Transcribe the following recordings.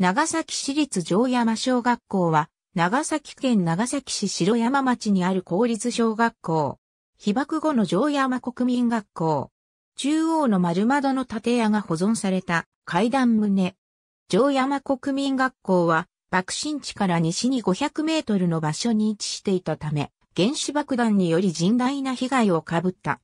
長崎市立城山小学校は、長崎県長崎市城山町にある公立小学校。被爆後の城山国民学校。中央の丸窓の建屋が保存された階段棟。城山国民学校は、爆心地から西に500メートルの場所に位置していたため、原子爆弾により甚大な被害をかぶった。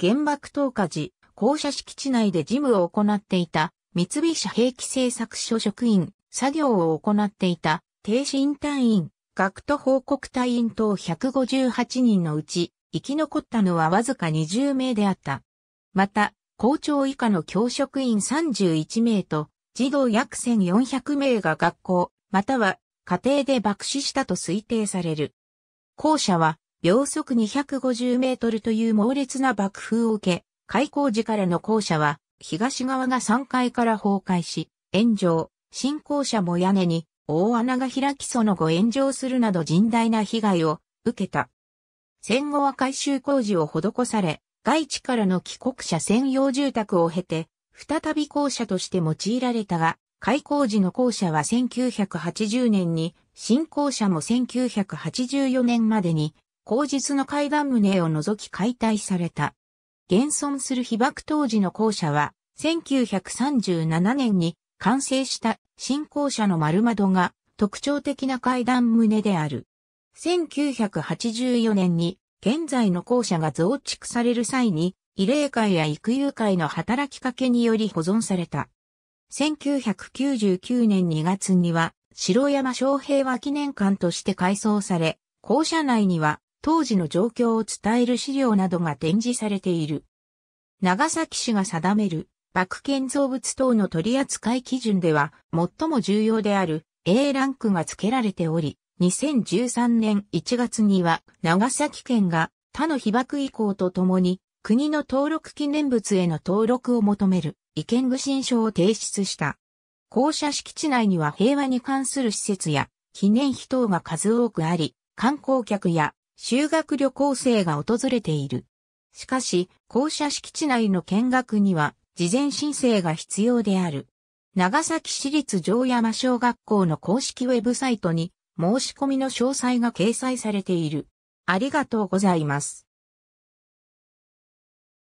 原爆投下時、校舎敷地内で事務を行っていた三菱兵器製作所職員、作業を行っていた、止身隊員、学徒報告隊員等158人のうち、生き残ったのはわずか20名であった。また、校長以下の教職員31名と、児童約1400名が学校、または家庭で爆死したと推定される。校舎は、秒速250メートルという猛烈な爆風を受け、開校時からの校舎は、東側が3階から崩壊し、炎上、信仰者も屋根に大穴が開きその後炎上するなど甚大な被害を受けた。戦後は改修工事を施され、外地からの帰国者専用住宅を経て、再び校舎として用いられたが、開校時の校舎は1980年に、新校舎も1984年までに、後日の階段棟を除き解体された。現存する被爆当時の校舎は、1937年に完成した新校舎の丸窓が特徴的な階段棟である。1984年に現在の校舎が増築される際に、慰霊会や育友会の働きかけにより保存された。1999年2月には、城山昌平和記念館として改装され、校舎内には当時の状況を伝える資料などが展示されている。長崎市が定める、爆建造物等の取扱い基準では、最も重要である A ランクが付けられており、2013年1月には、長崎県が他の被爆遺構とともに、国の登録記念物への登録を求める意見具申書を提出した。校舎敷地内には平和に関する施設や記念碑等が数多くあり、観光客や修学旅行生が訪れている。しかし、校舎敷地内の見学には、事前申請が必要である。長崎市立城山小学校の公式ウェブサイトに、申し込みの詳細が掲載されている。ありがとうございます。